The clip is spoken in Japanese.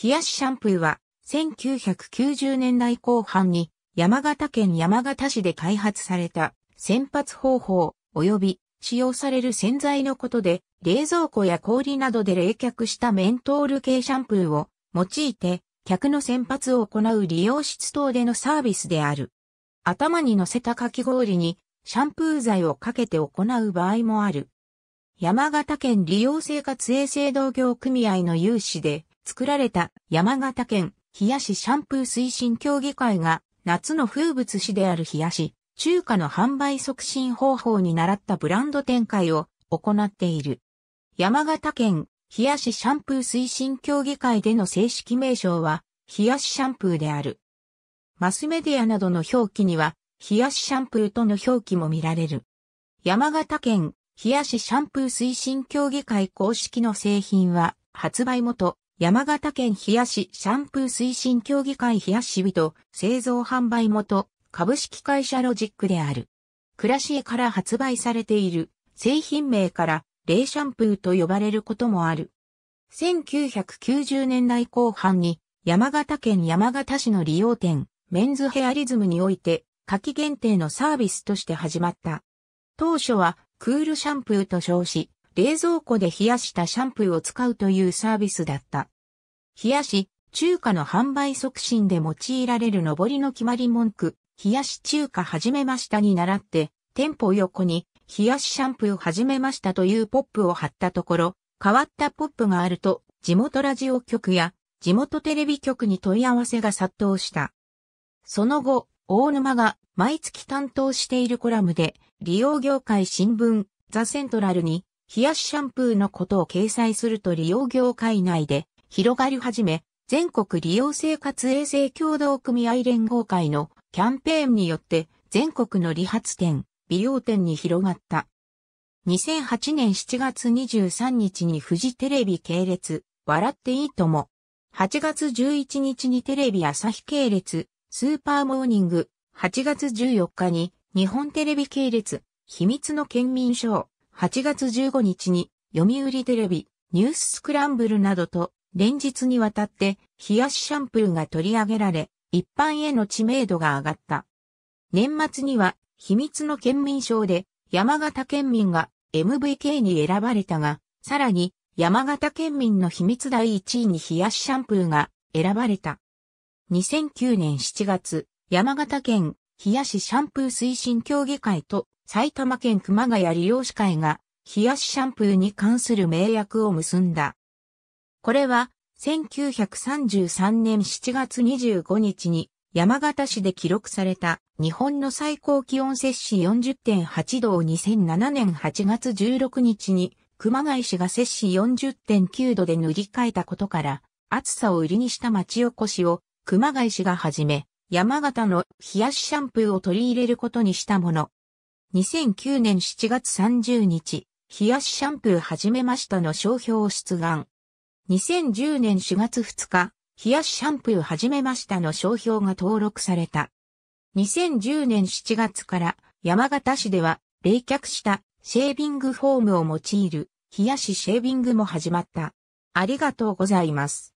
冷やしシャンプーは1990年代後半に山形県山形市で開発された洗髪方法及び使用される洗剤のことで冷蔵庫や氷などで冷却したメントール系シャンプーを用いて客の洗髪を行う利用室等でのサービスである。頭に乗せたかき氷にシャンプー剤をかけて行う場合もある。山形県利用生活衛生同業組合の有志で作られた山形県冷やしシャンプー推進協議会が夏の風物詩である冷やし、中華の販売促進方法に習ったブランド展開を行っている。山形県冷やしシャンプー推進協議会での正式名称は冷やしシャンプーである。マスメディアなどの表記には冷やしシャンプーとの表記も見られる。山形県冷やしシャンプー推進協議会公式の製品は発売元山形県冷やしシャンプー推進協議会冷やし人製造販売元株式会社ロジックである。クラシエから発売されている製品名から冷シャンプーと呼ばれることもある。1990年代後半に山形県山形市の利用店メンズヘアリズムにおいて夏季限定のサービスとして始まった。当初はクールシャンプーと称し、冷蔵庫で冷やしたシャンプーを使うというサービスだった。冷やし、中華の販売促進で用いられる上りの決まり文句、冷やし中華始めましたに倣って、店舗横に、冷やしシャンプー始めましたというポップを貼ったところ、変わったポップがあると、地元ラジオ局や地元テレビ局に問い合わせが殺到した。その後、大沼が毎月担当しているコラムで、利用業界新聞、ザ・セントラルに、冷やしシャンプーのことを掲載すると利用業界内で、広がり始め、全国利用生活衛生協同組合連合会のキャンペーンによって全国の理髪店、美容店に広がった。2008年7月23日にフジテレビ系列、笑っていいとも。8月11日にテレビ朝日系列、スーパーモーニング。8月14日に日本テレビ系列、秘密の県民賞。8月15日に読売テレビ、ニューススクランブルなどと連日にわたって冷やしシャンプーが取り上げられ、一般への知名度が上がった。年末には秘密の県民賞で山形県民が MVK に選ばれたが、さらに山形県民の秘密第1位に冷やしシャンプーが選ばれた。2009年7月、山形県冷やしシャンプー推進協議会と埼玉県熊谷利用士会が冷やしシャンプーに関する名約を結んだ。これは、1933年7月25日に山形市で記録された日本の最高気温摂氏40.8度を2007年8月16日に熊谷市が摂氏40.9度で塗り替えたことから暑さを売りにした町おこしを熊谷市がはじめ山形の冷やしシャンプーを取り入れることにしたもの。2009年7月30日、冷やしシャンプー始めましたの商標を出願。2010年4月2日、冷やしシャンプー始めましたの商標が登録された。2010年7月から山形市では冷却したシェービングフォームを用いる冷やしシェービングも始まった。ありがとうございます。